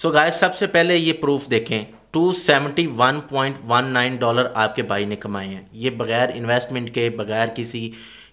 सो so गाय सबसे पहले ये प्रूफ देखें 271.19 डॉलर आपके भाई ने कमाए हैं ये बगैर इन्वेस्टमेंट के बगैर किसी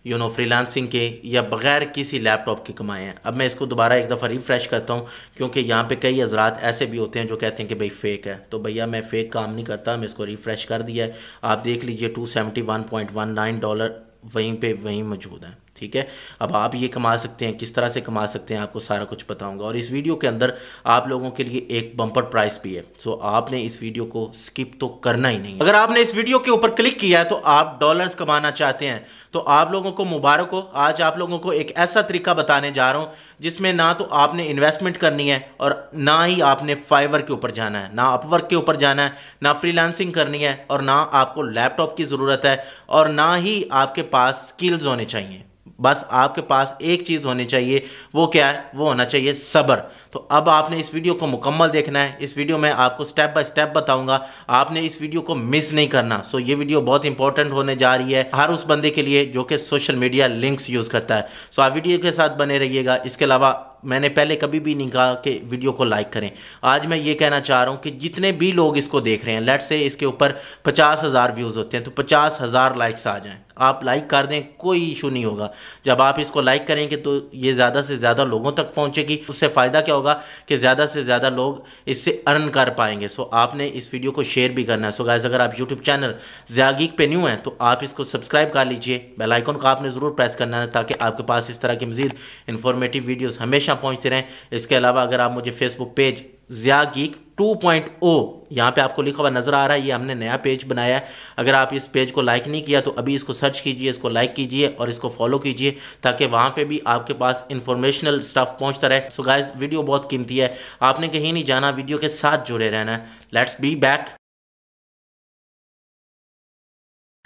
यू नो फ्रीलांसिंग के या बगैर किसी लैपटॉप के कमाए हैं अब मैं इसको दोबारा एक दफ़ा रिफ़्रेश करता हूँ क्योंकि यहाँ पे कई हजरात ऐसे भी होते हैं जो कहते हैं कि भाई फेक है तो भैया मैं फ़ेक काम नहीं करता मैं इसको रिफ़्रेश कर दिया है आप देख लीजिए two seventy one point one nine dollar वहीं पर वहीं मौजूद है ठीक है अब आप ये कमा सकते हैं किस तरह से कमा सकते हैं आपको सारा कुछ बताऊंगा और इस वीडियो के अंदर आप लोगों के लिए एक बम्पर प्राइस भी है सो आपने इस वीडियो को स्किप तो करना ही नहीं अगर आपने इस वीडियो के ऊपर क्लिक किया है तो आप डॉलर्स कमाना चाहते हैं तो आप लोगों को मुबारक हो आज आप लोगों को एक ऐसा तरीका बताने जा रहा हूँ जिसमें ना तो आपने इन्वेस्टमेंट करनी है और ना ही आपने फाइवर के ऊपर जाना है ना अपवर्क के ऊपर जाना है ना फ्रीलांसिंग करनी है और ना आपको लैपटॉप की ज़रूरत है और ना ही आपके पास स्किल्स होने चाहिए बस आपके पास एक चीज़ होनी चाहिए वो क्या है वो होना चाहिए सब्र तो अब आपने इस वीडियो को मुकम्मल देखना है इस वीडियो में आपको स्टेप बाय स्टेप बताऊंगा आपने इस वीडियो को मिस नहीं करना सो ये वीडियो बहुत इंपॉर्टेंट होने जा रही है हर उस बंदे के लिए जो कि सोशल मीडिया लिंक्स यूज़ करता है सो आप वीडियो के साथ बने रहिएगा इसके अलावा मैंने पहले कभी भी नहीं कहा कि वीडियो को लाइक करें आज मैं ये कहना चाह रहा हूँ कि जितने भी लोग इसको देख रहे हैं लेट से इसके ऊपर पचास हज़ार व्यूज़ होते हैं तो पचास हज़ार लाइक्स आ जाएँ आप लाइक कर दें कोई इशू नहीं होगा जब आप इसको लाइक करेंगे तो ये ज़्यादा से ज़्यादा लोगों तक पहुँचेगी उससे फ़ायदा क्या होगा कि ज़्यादा से ज़्यादा लोग इससे अर्न कर पाएंगे सो आपने इस वीडियो को शेयर भी करना है सो गाइज अगर आप यूट्यूब चैनल ज़्यागीक पे न्यू हैं तो आप इसको सब्सक्राइब कर लीजिए बेल का को आपने ज़रूर प्रेस करना है ताकि आपके पास इस तरह की मज़ीद इन्फॉर्मेटिव वीडियोज़ हमेशा पहुँचते रहें इसके अलावा अगर आप मुझे फेसबुक पेज ज़्यागीक 2.0 यहाँ पे आपको लिखा हुआ नज़र आ रहा है ये हमने नया पेज बनाया है अगर आप इस पेज को लाइक नहीं किया तो अभी इसको सर्च कीजिए इसको लाइक कीजिए और इसको फॉलो कीजिए ताकि वहाँ पे भी आपके पास इन्फॉर्मेशनल स्टफ पहुँचता रहे सो so गाइस वीडियो बहुत कीमती है आपने कहीं नहीं जाना वीडियो के साथ जुड़े रहना है let's be back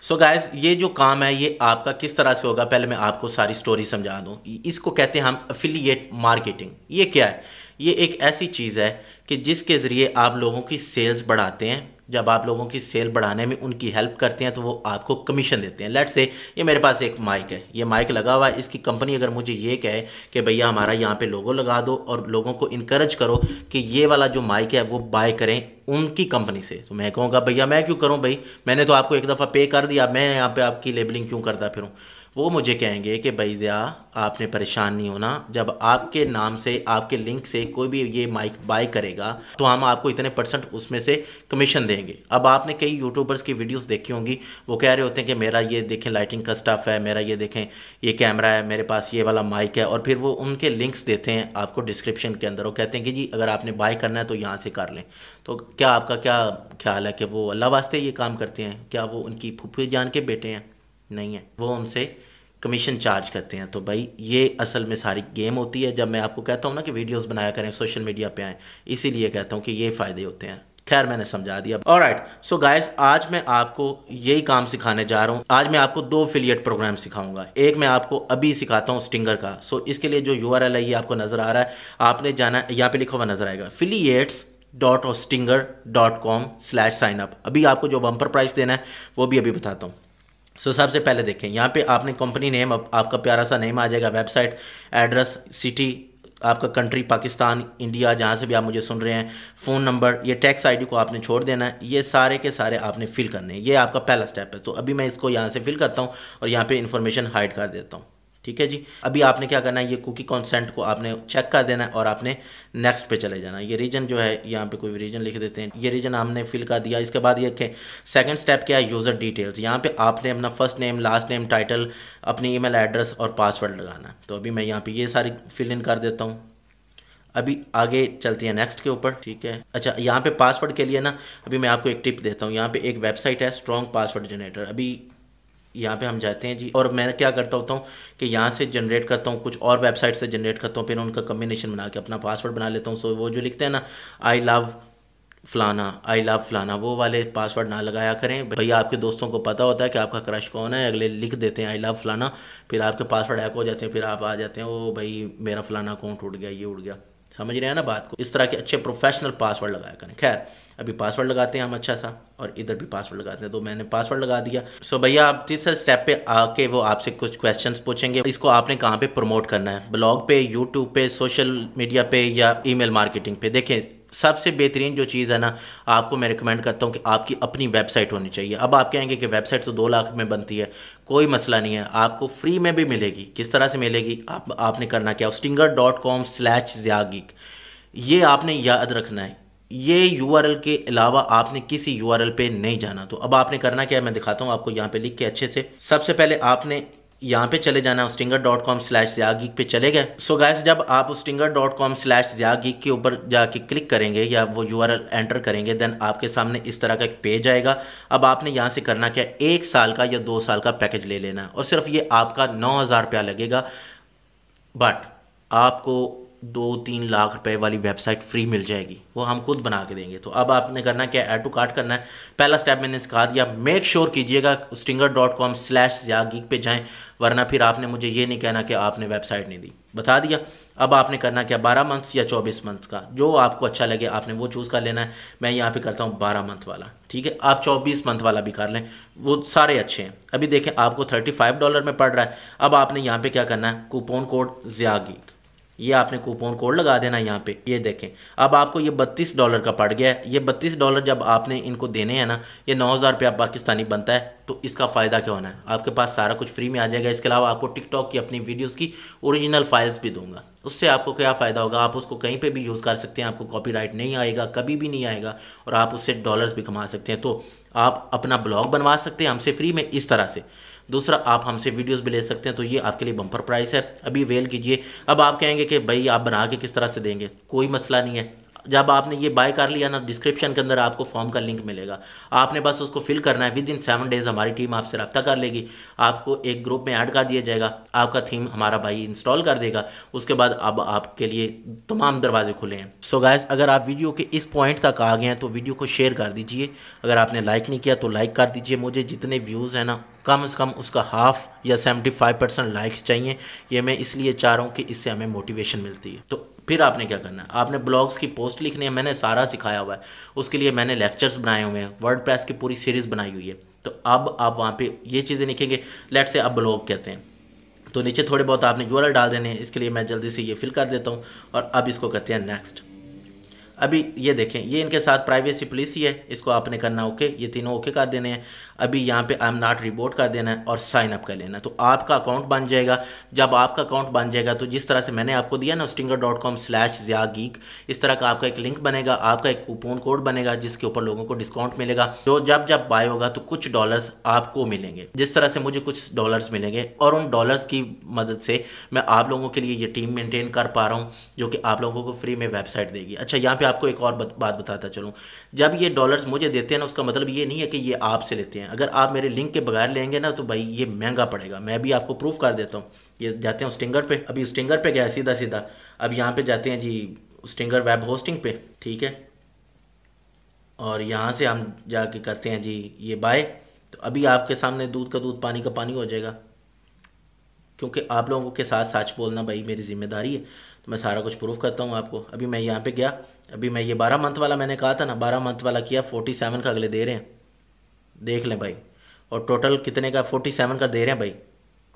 so so guys ये जो काम है ये आपका किस तरह से होगा पहले मैं आपको सारी स्टोरी समझा दूँ इसको कहते हैं हम अफिलिएट मार्केटिंग ये क्या है ये एक ऐसी चीज़ है कि जिसके ज़रिए आप लोगों की सेल्स बढ़ाते हैं जब आप लोगों की सेल बढ़ाने में उनकी हेल्प करते हैं तो वो आपको कमीशन देते हैं लेट से ये मेरे पास एक माइक है ये माइक लगा हुआ है इसकी कंपनी अगर मुझे ये कहे कि भैया हमारा यहाँ पे लोगो लगा दो और लोगों को इनक्रेज करो कि ये वाला जो माइक है वो बाय करें उनकी कंपनी से तो मैं कहूँगा भैया मैं क्यों करूँ भाई मैंने तो आपको एक दफ़ा पे कर दिया मैं यहाँ पर आपकी लेबलिंग क्यों करता हूँ वो मुझे कहेंगे कि भाई ज़िया आपने परेशान नहीं होना जब आपके नाम से आपके लिंक से कोई भी ये माइक बाय करेगा तो हम आपको इतने परसेंट उसमें से कमीशन देंगे अब आपने कई यूट्यूबर्स की वीडियोस देखी होंगी वो कह रहे होते हैं कि मेरा ये देखें लाइटिंग का स्टाफ है मेरा ये देखें ये कैमरा है मेरे पास ये वाला माइक है और फिर वो उनके लिंक्स देते हैं आपको डिस्क्रिप्शन के अंदर वो कहते हैं कि जी अगर आपने बाय करना है तो यहाँ से कर लें तो क्या आपका क्या ख्याल है कि वो अल्लाह वास्ते ये काम करते हैं क्या वो उनकी फूफी जान के बेटे हैं नहीं है वो उनसे कमीशन चार्ज करते हैं तो भाई ये असल में सारी गेम होती है जब मैं आपको कहता हूँ ना कि वीडियोस बनाया करें सोशल मीडिया पे आएँ इसीलिए कहता हूँ कि ये फ़ायदे होते हैं खैर मैंने समझा दिया और राइट सो गाइस आज मैं आपको यही काम सिखाने जा रहा हूँ आज मैं आपको दो फिलियट प्रोग्राम सिखाऊंगा एक मैं आपको अभी सिखाता हूँ स्टिंगर का सो so, इसके लिए जो यू है ये आपको नज़र आ रहा है आपने जाना यहाँ पर लिखा हुआ नज़र आएगा फिलियट्स डॉट और Stinger dot com slash sign up अभी आपको जो बम्पर प्राइस देना है वो भी अभी बताता हूँ सो so, सबसे पहले देखें यहाँ पे आपने कंपनी नेम आप, आपका प्यारा सा नेम आ जाएगा वेबसाइट एड्रेस सिटी आपका कंट्री पाकिस्तान इंडिया जहाँ से भी आप मुझे सुन रहे हैं फ़ोन नंबर ये टैक्स आईडी को आपने छोड़ देना है ये सारे के सारे आपने फिल करने हैं ये आपका पहला स्टेप है तो अभी मैं इसको यहाँ से फिल करता हूँ और यहाँ पर इन्फॉर्मेशन हाइड कर देता हूँ ठीक है जी अभी आपने क्या करना है ये कुकी कॉन्सेंट को आपने चेक कर देना है और आपने नेक्स्ट पे चले जाना ये रीजन जो है यहाँ पे कोई रीजन लिख देते हैं ये रीजन हमने फिल कर दिया इसके बाद ये कि सेकंड स्टेप क्या है यूज़र डिटेल्स यहाँ पे आपने अपना first name last name title अपनी ईमेल एड्रेस और पासवर्ड लगाना तो अभी मैं यहाँ पर ये सारी फिल इन कर देता हूँ अभी आगे चलती है नेक्स्ट के ऊपर ठीक है अच्छा यहाँ पे पासवर्ड के लिए ना अभी मैं आपको एक टिप देता हूँ यहाँ पे एक वेबसाइट है स्ट्रॉन्ग पासवर्ड जनरेटर अभी यहाँ पे हम जाते हैं जी और मैं क्या करता होता हूँ कि यहाँ से जनरेट करता हूँ कुछ और वेबसाइट से जनरेट करता हूँ फिर उनका कम्बिनेशन बना के अपना पासवर्ड बना लेता हूँ सो वो जो लिखते हैं ना आई लव फलाना आई लव फलाना वो वाले पासवर्ड ना लगाया करें भैया आपके दोस्तों को पता होता है कि आपका क्रश कौन है अगले लिख देते हैं आई लव फलाना फिर आपके पासवर्ड हैक हो जाते हैं फिर आप आ जाते हैं ओ भाई मेरा फलाना अकाउंट उड़ गया ये उड़ गया समझ रहे हैं ना बात को इस तरह के अच्छे प्रोफेशनल पासवर्ड लगाया करें खैर अभी पासवर्ड लगाते हैं हम अच्छा सा और इधर भी पासवर्ड लगाते हैं तो मैंने पासवर्ड लगा दिया सो भैया आप तीसरे स्टेप पे आके वो आपसे कुछ क्वेश्चंस पूछेंगे इसको आपने कहाँ पे प्रमोट करना है ब्लॉग पे यूट्यूब पे सोशल मीडिया पे या ईमेल मार्केटिंग पे देखें सबसे बेहतरीन जो चीज़ है ना आपको मैं रिकमेंड करता हूँ कि आपकी अपनी वेबसाइट होनी चाहिए अब आप कहेंगे कि वेबसाइट तो दो लाख में बनती है कोई मसला नहीं है आपको फ्री में भी मिलेगी किस तरह से मिलेगी आप आपने करना क्या Stinger dot com slash Ziageek ये आपने याद रखना है ये यू के अलावा आपने किसी यू पर नहीं जाना तो अब आपने करना क्या है मैं दिखाता हूँ आपको यहाँ पे लिख के अच्छे से सबसे पहले आपने यहाँ पे चले जाना Stinger dot com slash Ziageek पे चले गए सो गैस जब आप Stinger dot com slash Ziageek के ऊपर जाके क्लिक करेंगे या वो यू आर एल एंटर करेंगे देन आपके सामने इस तरह का एक पेज आएगा अब आपने यहाँ से करना क्या एक साल का या दो साल का पैकेज ले लेना है और सिर्फ ये आपका नौ हज़ार रुपया लगेगा बट आपको दो तीन लाख रुपए वाली वेबसाइट फ्री मिल जाएगी वो हम खुद बना के देंगे तो अब आपने करना क्या ऐड टू कार्ट करना है पहला स्टेप मैंने सिखा दिया मेक श्योर कीजिएगा Stinger dot com slash Ziageek पे जाएँ वरना फिर आपने मुझे ये नहीं कहना कि आपने वेबसाइट नहीं दी बता दिया अब आपने करना क्या बारह मंथ्स या चौबीस मंथ्स का जो आपको अच्छा लगे आपने वो चूज़ कर लेना है मैं यहाँ पर करता हूँ बारह मंथ वाला ठीक है आप चौबीस मंथ वाला भी कर लें वो सारे अच्छे हैं अभी देखें आपको थर्टी फाइव डॉलर में पड़ रहा है अब आपने यहाँ पर क्या करना है कूपन कोड ज़्यागीक ये आपने कूपन कोड लगा देना यहाँ पे ये देखें अब आपको ये बत्तीस डॉलर का पड़ गया है ये बत्तीस डॉलर जब आपने इनको देने हैं ना ये नौ हज़ार रुपया पाकिस्तानी बनता है तो इसका फ़ायदा क्या होना है आपके पास सारा कुछ फ्री में आ जाएगा इसके अलावा आपको टिकटॉक की अपनी वीडियोज़ की ओरिजिनल फाइल्स भी दूंगा उससे आपको क्या फ़ायदा होगा आप उसको कहीं पर भी यूज़ कर सकते हैं आपको कॉपी नहीं आएगा कभी भी नहीं आएगा और आप उससे डॉलर भी कमा सकते हैं तो आप अपना ब्लॉग बनवा सकते हैं हमसे फ्री में इस तरह से दूसरा आप हमसे वीडियोज़ भी ले सकते हैं तो ये आपके लिए बम्पर प्राइस है अभी वेल कीजिए अब आप कहेंगे कि भाई आप बना के किस तरह से देंगे कोई मसला नहीं है जब आपने ये बाय कर लिया ना डिस्क्रिप्शन के अंदर आपको फॉर्म का लिंक मिलेगा आपने बस उसको फिल करना है विद इन सेवन डेज़ हमारी टीम आपसे रब्ता कर लेगी आपको एक ग्रुप में ऐड कर दिया जाएगा आपका थीम हमारा भाई इंस्टॉल कर देगा उसके बाद अब आपके लिए तमाम दरवाजे खुले हैं सो so गैस अगर आप वीडियो के इस पॉइंट तक आ गए हैं तो वीडियो को शेयर कर दीजिए अगर आपने लाइक नहीं किया तो लाइक कर दीजिए मुझे जितने व्यूज़ हैं ना कम से कम उसका हाफ या सेवेंटी फाइव परसेंट लाइक्स चाहिए ये मैं इसलिए चाह रहा हूँ कि इससे हमें मोटिवेशन मिलती है तो फिर आपने क्या करना है आपने ब्लॉग्स की पोस्ट लिखनी है मैंने सारा सिखाया हुआ है उसके लिए मैंने लेक्चर्स बनाए हुए हैं वर्ड की पूरी सीरीज़ बनाई हुई है तो अब आप वहाँ पर ये चीज़ें लिखेंगे लेट से आप ब्लॉग कहते हैं तो नीचे थोड़े बहुत आपने यूआरएल डाल देने हैं इसके लिए मैं जल्दी से ये फिल कर देता हूँ और अब इसको करते हैं नेक्स्ट अभी ये देखें ये इनके साथ प्राइवेसी पॉलिसी है इसको आपने करना ओके ये तीनों ओके कर देने हैं अभी यहाँ पे आई एम नॉट रिपोर्ट कर देना है और साइन अप कर लेना है तो आपका अकाउंट बन जाएगा जब आपका अकाउंट बन जाएगा तो जिस तरह से मैंने आपको दिया ना Stinger dot com slash Zia geek इस तरह का आपका एक लिंक बनेगा आपका एक कूपन कोड बनेगा जिसके ऊपर लोगों को डिस्काउंट मिलेगा तो जब जब बाय होगा तो कुछ डॉलर्स आपको मिलेंगे जिस तरह से मुझे कुछ डॉलर्स मिलेंगे और उन डॉलर्स की मदद से मैं आप लोगों के लिए ये टीम मेंटेन कर पा रहा हूँ जो कि आप लोगों को फ्री में वेबसाइट देगी अच्छा यहाँ पे आपको एक और बात बताता चलूँ जब ये डॉलर्स मुझे देते हैं ना उसका मतलब ये नहीं है कि ये आपसे लेते हैं अगर आप मेरे लिंक के बगैर लेंगे ना तो भाई ये महंगा पड़ेगा मैं भी आपको प्रूफ कर देता हूँ ये जाते हैं स्टिंगर पे अभी स्टिंगर पे गया सीधा सीधा अब यहाँ पे जाते हैं जी स्टिंगर वेब होस्टिंग पे ठीक है और यहाँ से हम जाके करते हैं जी ये बाय तो अभी आपके सामने दूध का दूध पानी का पानी हो जाएगा क्योंकि आप लोगों के साथ सच बोलना भाई मेरी जिम्मेदारी है तो मैं सारा कुछ प्रूफ करता हूँ आपको अभी मैं यहाँ पे गया अभी मैं ये बारह मंथ वाला मैंने कहा था ना बारह मंथ वाला किया फोर्टी सेवन का अगले दे रहे हैं देख लें भाई और टोटल कितने का फोर्टी सेवन का दे रहे हैं भाई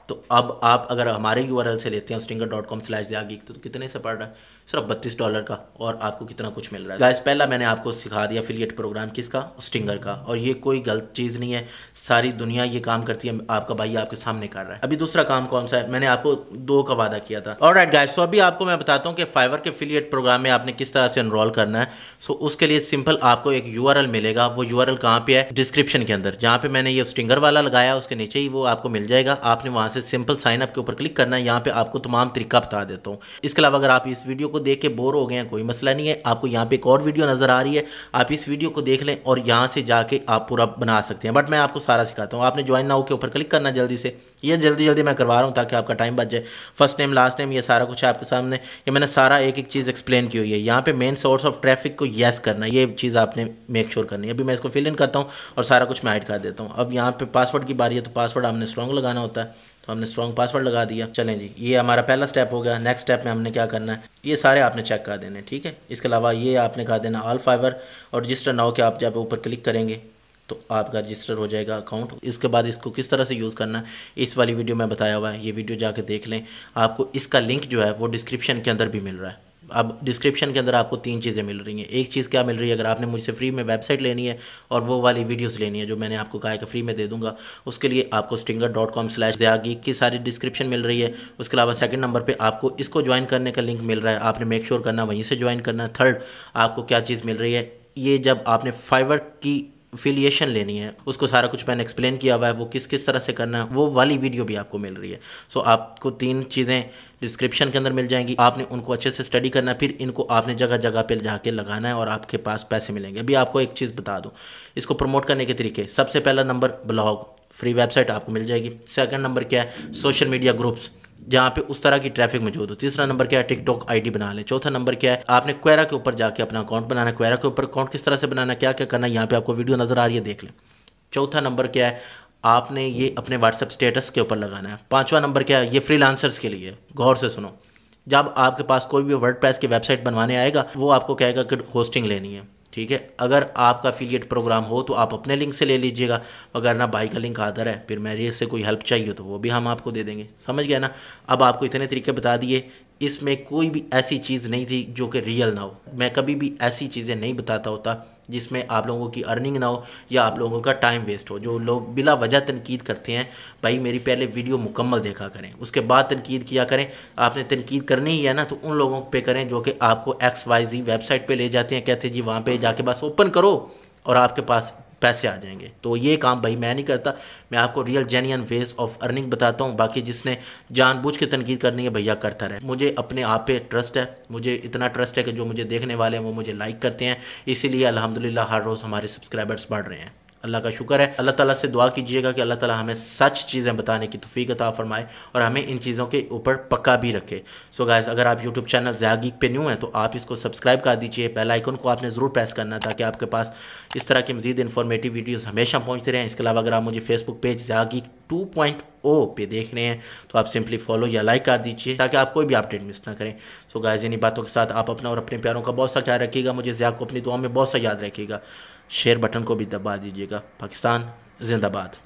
तो अब आप अगर हमारे यू से लेते हैं स्टिंगर डॉट कॉम स्लैश दिया तो कितने से पड़ रहा है सिर्फ बत्तीस डॉलर का और आपको कितना कुछ मिल रहा है गाइस पहला मैंने आपको सिखा दिया अफिलियट प्रोग्राम किसका स्टिंगर का और ये कोई गलत चीज़ नहीं है सारी दुनिया ये काम करती है आपका भाई आपके सामने कर रहा है अभी दूसरा काम कौन सा है मैंने आपको दो का वादा किया था और राइट गाइस सो अभी आपको मैं बताता हूँ कि फाइवर के अफिलियट प्रोग्राम में आपने किस तरह से इनरोल करना है सो उसके लिए सिंपल आपको एक यू मिलेगा वो यू आर पे है डिस्क्रिप्शन के अंदर जहाँ पे मैंने ये स्टिंगर वाला लगाया उसके नीचे ही वो आपको मिल जाएगा आपने वहाँ से सिंपल साइन अप के ऊपर क्लिक करना है यहाँ पे आपको तमाम तरीका बता देता हूँ इसके अलावा अगर आप इस वीडियो को देख के बोर हो गए हैं कोई मसला नहीं है आपको यहाँ पे एक और वीडियो नज़र आ रही है आप इस वीडियो को देख लें और यहाँ से जाके आप पूरा बना सकते हैं बट मैं आपको सारा सिखाता हूँ आपने ज्वाइन नाउ के ऊपर क्लिक करना जल्दी से ये जल्दी जल्दी मैं करवा रहा हूँ ताकि आपका टाइम बच जाए फर्स्ट नेम लास्ट नेम ये सारा कुछ है आपके सामने ये मैंने सारा एक एक चीज़ एक्सप्लेन की हुई है यहाँ पे मेन सोर्स ऑफ ट्रैफिक को येस करना ये चीज़ आपने मेक श्योर sure करनी है अभी मैं इसको फिल इन करता हूँ और सारा कुछ मैं ऐड कर देता हूँ अब यहाँ पर पासवर्ड की बारी है तो पासवर्ड आपने स्ट्रॉन्ग लगाना होता है तो हमने स्ट्रॉन्ग पासवर्ड लगा दिया चलें जी ये हमारा पहला स्टेप हो गया नेक्स्ट स्टेप में हमने क्या करना है ये सारे आपने चेक कर देने ठीक है इसके अलावा ये आपने कहा देना ऑल फाइवर और रजिस्टर नाव के आप जब ऊपर क्लिक करेंगे तो आपका रजिस्टर हो जाएगा अकाउंट इसके बाद इसको किस तरह से यूज़ करना है इस वाली वीडियो में बताया हुआ है ये वीडियो जाके देख लें आपको इसका लिंक जो है वो डिस्क्रिप्शन के अंदर भी मिल रहा है अब डिस्क्रिप्शन के अंदर आपको तीन चीज़ें मिल रही हैं एक चीज़ क्या मिल रही है अगर आपने मुझसे फ्री में वेबसाइट लेनी है और वो वाली वीडियोस लेनी है जो मैंने आपको कहा है कि फ्री में दे दूंगा उसके लिए आपको Stinger dot com slash Ziageek की सारी डिस्क्रिप्शन मिल रही है उसके अलावा सेकंड नंबर पर आपको इसको ज्वाइन करने का लिंक मिल रहा है आपने मेक श्योर sure करना वहीं से ज्वाइन करना है थर्ड आपको क्या चीज़ मिल रही है ये जब आपने फाइवर की फिलिएशन लेनी है उसको सारा कुछ मैंने एक्सप्लेन किया हुआ है वो किस किस तरह से करना है वो वाली वीडियो भी आपको मिल रही है सो so, आपको तीन चीज़ें डिस्क्रिप्शन के अंदर मिल जाएंगी आपने उनको अच्छे से स्टडी करना है फिर इनको आपने जगह जगह पर जाके लगाना है और आपके पास पैसे मिलेंगे अभी आपको एक चीज़ बता दूँ इसको प्रमोट करने के तरीके सबसे पहला नंबर ब्लॉग फ्री वेबसाइट आपको मिल जाएगी सेकंड नंबर क्या है सोशल मीडिया ग्रुप्स जहाँ पे उस तरह की ट्रैफिक मौजूद हो तीसरा नंबर क्या है टिकटॉक आईडी बना लें चौथा नंबर क्या है आपने क्वेरा के ऊपर जाके अपना अकाउंट बनाना क्वेरा के ऊपर अकाउंट किस तरह से बनाना क्या क्या करना यहाँ पे आपको वीडियो नजर आ रही है देख लें चौथा नंबर क्या है आपने ये अपने व्हाट्सअप स्टेटस के ऊपर लगाना है पाँचवा नंबर क्या है ये फ्री के लिए गौर से सुनो जब आपके पास कोई भी वर्ड की वेबसाइट बनवाने आएगा वो आपको कहेगा कि होस्टिंग लेनी है ठीक है अगर आपका अफिलियट प्रोग्राम हो तो आप अपने लिंक से ले लीजिएगा अगर ना भाई का लिंक आदर है फिर मेरे से कोई हेल्प चाहिए तो वो भी हम आपको दे देंगे समझ गया ना अब आपको इतने तरीके बता दिए इसमें कोई भी ऐसी चीज़ नहीं थी जो कि रियल ना हो मैं कभी भी ऐसी चीज़ें नहीं बताता होता जिसमें आप लोगों की अर्निंग ना हो या आप लोगों का टाइम वेस्ट हो जो लोग बिला वजह तनकीद करते हैं भाई मेरी पहले वीडियो मुकम्मल देखा करें उसके बाद तनकीद किया करें आपने तनकीद करनी ही है ना तो उन लोगों पे करें जो कि आपको एक्स वाई जी वेबसाइट पे ले जाते हैं कहते हैं जी वहाँ पे जाके बस ओपन करो और आपके पास पैसे आ जाएंगे तो ये काम भाई मैं नहीं करता मैं आपको real genuine ways of earning बताता हूँ बाकी जिसने जानबूझ के तनकीद करनी है भैया करता रहे मुझे अपने आप पे ट्रस्ट है मुझे इतना ट्रस्ट है कि जो मुझे देखने वाले हैं वो मुझे लाइक करते हैं इसीलिए अलहमदिल्ला हर रोज़ हमारे सब्सक्राइबर्स बढ़ रहे हैं अल्लाह का शुक्र है अल्लाह ताला से दुआ कीजिएगा कि अल्लाह ताला हमें सच चीज़ें बताने की तफ़ी अता फरमाए और हमें इन चीज़ों के ऊपर पक्का भी रखे सो so गायस अगर आप यूट्यूब चैनल जयागी पे न्यू हैं तो आप इसको सब्सक्राइब कर दीजिए बेल आइकन को आपने ज़रूर प्रेस करना ताकि आपके पास इस तरह की मजीद इन्फॉर्मेटिव वीडियोज़ हमेशा पहुँचते रहें इसके अलावा अगर आप मुझे Facebook page Ziageek two point O पे देख रहे हैं तो आप सिंपली फॉलो या लाइक कर दीजिए ताकि आप कोई भी अपडेट मिस ना करें सो गायज़ इन्हीं बातों के साथ आप अपना और अपने प्यारों का बहुत सा ख्याल रखिएगा मुझे ज़्यादा को अपनी दुआ में बहुत सा याद रखिएगा शेयर बटन को भी दबा दीजिएगा पाकिस्तान जिंदाबाद